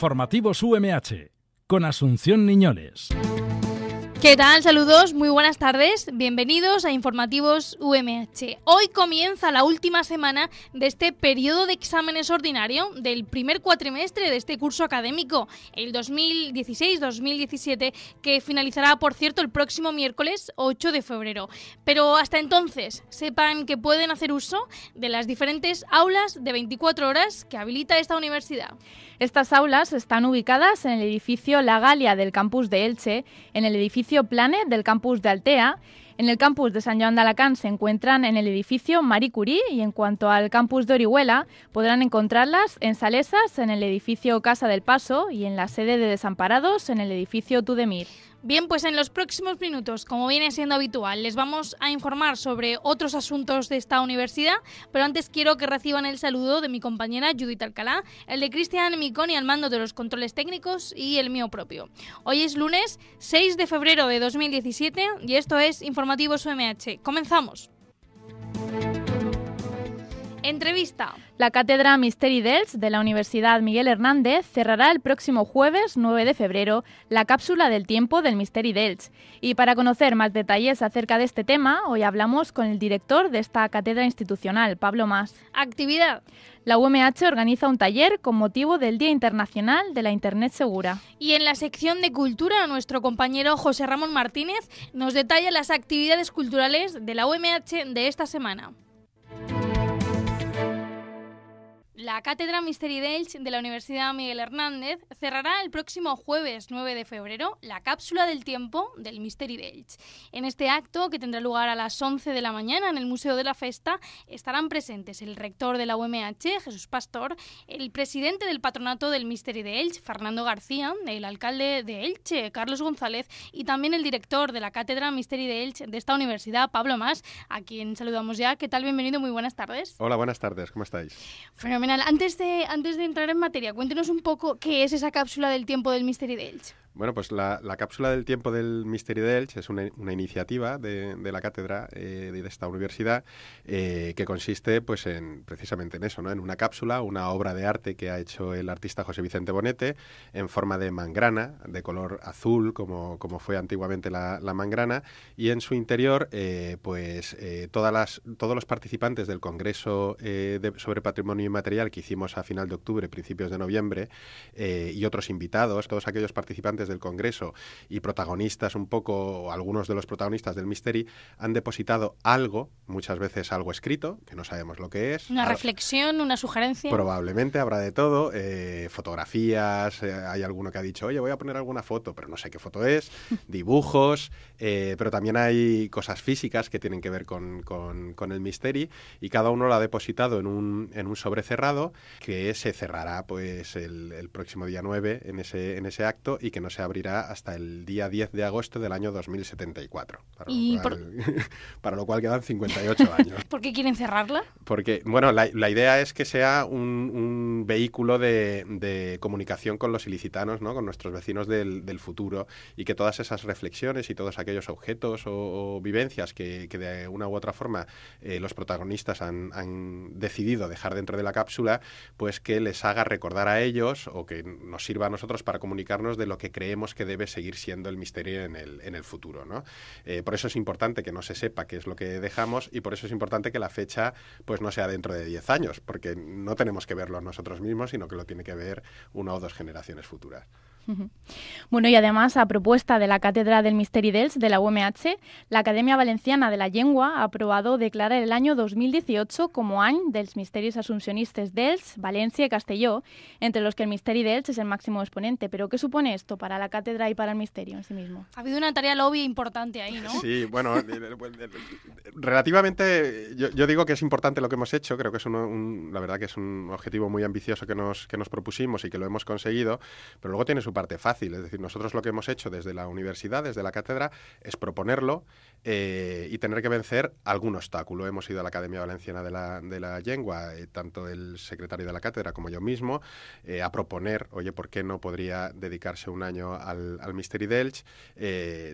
Formativos UMH con Asunción Niñoles. ¿Qué tal? Saludos, muy buenas tardes, bienvenidos a Informativos UMH. Hoy comienza la última semana de este periodo de exámenes ordinario del primer cuatrimestre de este curso académico, el 2016-2017, que finalizará, por cierto, el próximo miércoles 8 de febrero. Pero hasta entonces, sepan que pueden hacer uso de las diferentes aulas de 24 horas que habilita esta universidad. Estas aulas están ubicadas en el edificio La Galia del campus de Elche, en el edificio edificio del campus de Altea. En el campus de San Joan de Alacant se encuentran en el edificio Marie Curie y en cuanto al campus de Orihuela podrán encontrarlas en Salesas, en el edificio Casa del Paso y en la sede de Desamparados, en el edificio Tudemir. Bien, pues en los próximos minutos, como viene siendo habitual, les vamos a informar sobre otros asuntos de esta universidad, pero antes quiero que reciban el saludo de mi compañera Judith Alcalá, el de Cristian Miconi al mando de los controles técnicos y el mío propio. Hoy es lunes 6 de febrero de 2017 y esto es Informativos UMH. Comenzamos. Entrevista. La Cátedra Misteri Dels de la Universidad Miguel Hernández cerrará el próximo jueves 9 de febrero la cápsula del tiempo del Misteri Dels. Y para conocer más detalles acerca de este tema, hoy hablamos con el director de esta cátedra institucional, Pablo más. Actividad. La UMH organiza un taller con motivo del Día Internacional de la Internet Segura. Y en la sección de cultura, nuestro compañero José Ramón Martínez nos detalla las actividades culturales de la UMH de esta semana. La Cátedra Misteri Elche de la Universidad Miguel Hernández cerrará el próximo jueves 9 de febrero la cápsula del tiempo del Misteri Elche. En este acto, que tendrá lugar a las 11 de la mañana en el Museo de la Festa, estarán presentes el rector de la UMH, Jesús Pastor, el presidente del patronato del Misteri de Elche, Fernando García, el alcalde de Elche, Carlos González, y también el director de la Cátedra Misteri de Elche de esta universidad, Pablo Más, a quien saludamos ya. ¿Qué tal? Bienvenido, muy buenas tardes. Hola, buenas tardes, ¿cómo estáis? Fenomenal antes de, antes de entrar en materia, cuéntenos un poco qué es esa cápsula del tiempo del Misterio de Elche. Bueno, pues la, cápsula del tiempo del Misterio de Elche es una, iniciativa de, la cátedra eh, de esta universidad eh, que consiste pues en precisamente en eso, ¿no? en una cápsula, una obra de arte que ha hecho el artista José Vicente Bonete en forma de mangrana, de color azul, como, como fue antiguamente la, mangrana, y en su interior eh, pues todas las, todos los participantes del Congreso sobre Patrimonio Inmaterial que hicimos a final de octubre, principios de noviembre, eh, y otros invitados, todos aquellos participantes del Congreso y protagonistas un poco, algunos de los protagonistas del Mystery, han depositado algo, muchas veces algo escrito, que no sabemos lo que es. Una reflexión, una sugerencia. Probablemente habrá de todo, eh, fotografías, eh, hay alguno que ha dicho, oye, voy a poner alguna foto, pero no sé qué foto es, dibujos, pero también hay cosas físicas que tienen que ver con, el Mystery y cada uno lo ha depositado en un, en un sobre cerrado que se cerrará pues el, próximo día 9 en ese, en ese acto y que no se abrirá hasta el día 10 de agosto del año 2074. Para, ¿Y lo, cual, para lo cual quedan 58 años. ¿Por qué quieren cerrarla? Porque, bueno, la, la idea es que sea un, vehículo de, de, comunicación con los ilicitanos, ¿no? con nuestros vecinos del, del, futuro y que todas esas reflexiones y todos aquellos objetos o, vivencias que, de una u otra forma eh, los protagonistas han, decidido dejar dentro de la cápsula, pues que les haga recordar a ellos o que nos sirva a nosotros para comunicarnos de lo que creemos que debe seguir siendo el misterio en el, en el futuro. Eh, por eso es importante que no se sepa qué es lo que dejamos y por eso es importante que la fecha pues no sea dentro de 10 años, porque no tenemos que verlo nosotros mismos, sino que lo tiene que ver una o dos generaciones futuras. Bueno, y además, a propuesta de la Cátedra del Misteri dels de la UMH, la Academia Valenciana de la Lengua ha aprobado declarar el año 2018 como de dels Misterios Asuncionistas dels Valencia y Castelló, entre los que el Misteri dels es el máximo exponente. Pero, ¿qué supone esto para la Cátedra y para el Misterio en sí mismo? Ha habido una tarea lobby importante ahí, ¿no? Sí, bueno, relativamente, yo, digo que es importante lo que hemos hecho, creo que es un, la verdad que es un objetivo muy ambicioso que nos, que nos propusimos y que lo hemos conseguido, pero luego tienes un parte fácil. Es decir, nosotros lo que hemos hecho desde la universidad, desde la cátedra, es proponerlo eh, y tener que vencer algún obstáculo. Hemos ido a la Academia Valenciana de la, de la Lengua, eh, tanto el secretario de la cátedra como yo mismo, eh, a proponer, oye, ¿por qué no podría dedicarse un año al, al Mystery Delch?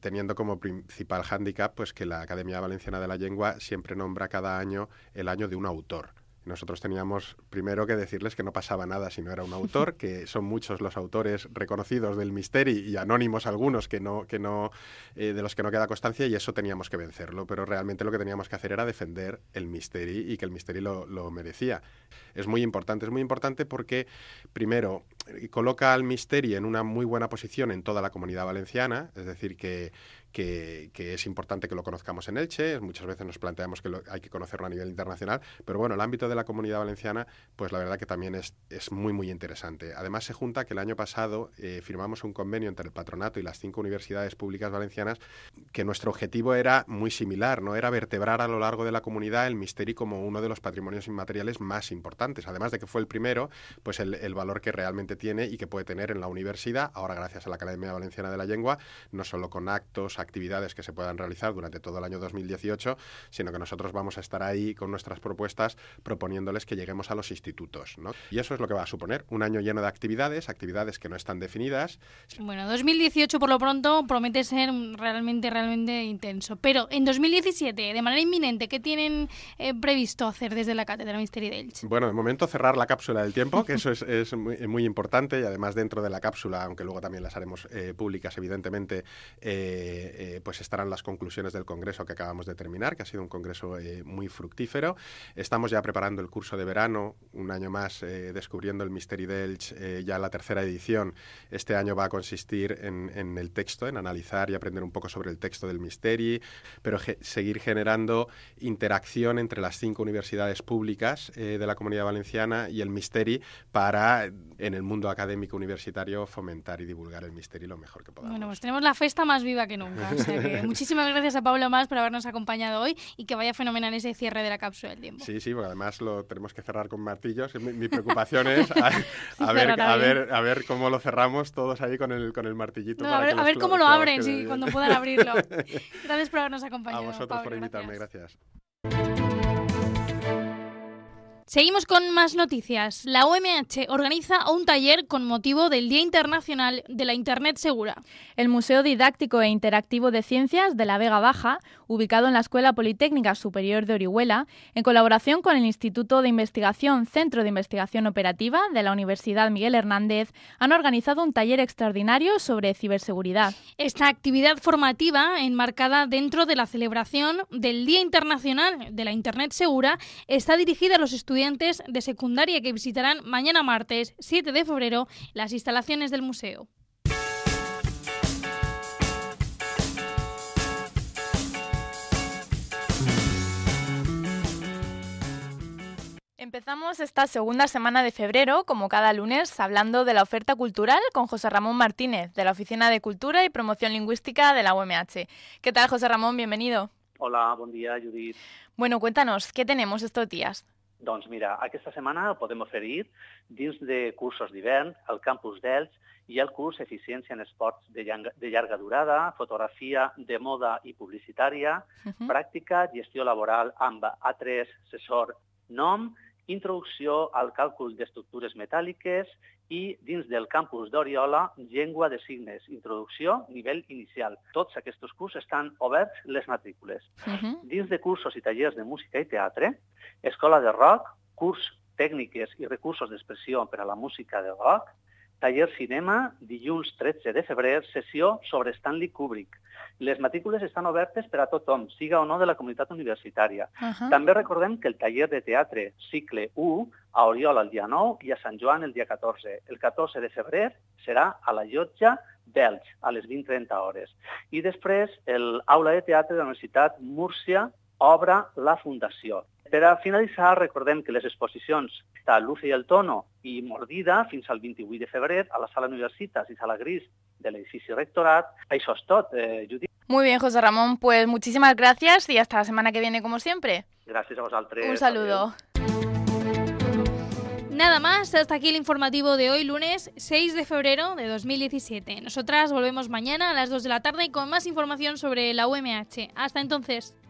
teniendo como principal hándicap pues, que la Academia Valenciana de la Lengua siempre nombra cada año el año de un autor. Nosotros teníamos primero que decirles que no pasaba nada si no era un autor, que son muchos los autores reconocidos del Misteri y anónimos algunos que no, que no, eh, de los que no queda constancia y eso teníamos que vencerlo. Pero realmente lo que teníamos que hacer era defender el Misteri y que el Misteri lo, lo merecía. Es muy importante, es muy importante porque primero eh, coloca al Misteri en una muy buena posición en toda la comunidad valenciana, es decir, que que, es importante que lo conozcamos en Elche. Muchas veces nos planteamos que hay que conocerlo a nivel internacional, pero bueno, el ámbito de la comunidad valenciana, pues la verdad que también es, es muy, muy interesante. Además, se junta que el año pasado eh, firmamos un convenio entre el patronato y las cinco universidades públicas valencianas, que nuestro objetivo era muy similar, ¿no? Era vertebrar a lo largo de la comunidad el misterio como uno de los patrimonios inmateriales más importantes. Además de que fue el primero, pues el, el valor que realmente tiene y que puede tener en la universidad, ahora gracias a la Academia Valenciana de la Lengua, no solo con actos, actividades que se puedan realizar durante todo el año 2018, sino que nosotros vamos a estar ahí con nuestras propuestas proponiéndoles que lleguemos a los institutos. Y eso es lo que va a suponer un año lleno de actividades, actividades que no están definidas. Bueno, 2018 por lo pronto promete ser realmente, realmente intenso. Pero en 2017, de manera inminente, ¿qué tienen eh, previsto hacer desde la Cátedra Misteri de Bueno, de momento cerrar la cápsula del tiempo, que eso es, muy, importante y además dentro de la cápsula, aunque luego también las haremos eh, públicas, evidentemente, eh, eh, pues estarán las conclusiones del Congreso que acabamos de terminar, que ha sido un Congreso eh, muy fructífero. Estamos ya preparando el curso de verano, un año más eh, descubriendo el Misteri Delch, ya la tercera edición. Este año va a consistir en, el texto, en analizar y aprender un poco sobre el texto del Misteri, pero seguir generando interacción entre las cinco universidades públicas de la Comunidad Valenciana y el Misteri para, en el mundo académico universitario, fomentar y divulgar el Misteri lo mejor que podamos. Bueno, pues tenemos la fiesta más viva que nunca. muchísimas gracias a Pablo Más por habernos acompañado hoy y que vaya fenomenal ese cierre de la cápsula del tiempo. Sí, sí, porque además lo tenemos que cerrar con martillos. Mi, preocupación es a, ver, a, ver, a ver cómo lo cerramos todos ahí con el, con el martillito. para a ver, a ver cómo lo abren, sí, cuando puedan abrirlo. gracias por habernos acompañado. A vosotros por invitarme, gracias. gracias. Seguimos con más noticias. La OMH organiza un taller con motivo del Día Internacional de la Internet Segura. El Museo Didáctico e Interactivo de Ciencias de la Vega Baja, ubicado en la Escuela Politécnica Superior de Orihuela, en colaboración con el Instituto de Investigación Centro de Investigación Operativa de la Universidad Miguel Hernández, han organizado un taller extraordinario sobre ciberseguridad. Esta actividad formativa, enmarcada dentro de la celebración del Día Internacional de la Internet Segura, está dirigida a los estudiantes estudiantes de secundaria que visitarán mañana martes 7 de febrero las instalaciones del museo. Empezamos esta segunda semana de febrero, como cada lunes, hablando de la oferta cultural con José Ramón Martínez, de la Oficina de Cultura y Promoción Lingüística de la UMH. ¿Qué tal, José Ramón? Bienvenido. Hola, buen día, Judith. Bueno, cuéntanos, ¿qué tenemos estos días? Doncs mira, aquesta setmana podem oferir, dins de cursos d'hivern, al campus d'Elx i el curs Eficiència en Esports de llarga, de llarga durada, fotografia de moda i publicitària, uh -huh. pràctica, gestió laboral amb A3 Sessor NOM introducció al càlcul d'estructures metàl·liques i, dins del campus d'Oriola, llengua de signes, introducció, nivell inicial. Tots aquests cursos estan oberts les matrícules. Uh -huh. Dins de cursos i tallers de música i teatre, escola de rock, curs tècniques i recursos d'expressió per a la música de rock, Taller Cinema, dilluns 13 de febrer, sessió sobre Stanley Kubrick. Les matrícules estan obertes per a tothom, siga o no de la comunitat universitària. Uh -huh. També recordem que el taller de teatre cicle 1 a Oriol el dia 9 i a Sant Joan el dia 14. El 14 de febrer serà a la llotja Belch, a les 20.30 hores. I després, l'aula de teatre de la Universitat Múrcia obre la Fundació. pero a finalizar, recordem que las exposiciones están luz y el Tono y Mordida fins al 28 de febrer a la Sala Universitas i Sala Gris del l'edifici Rectorat. Eh, Muy bien, José Ramón, pues muchísimas gracias y hasta la semana que viene, como siempre. Gracias a vosotros. Un saludo. Nada más, hasta aquí el informativo de hoy, lunes 6 de febrero de 2017. Nosotras volvemos mañana a las 2 de la tarde con más información sobre la UMH. Hasta entonces.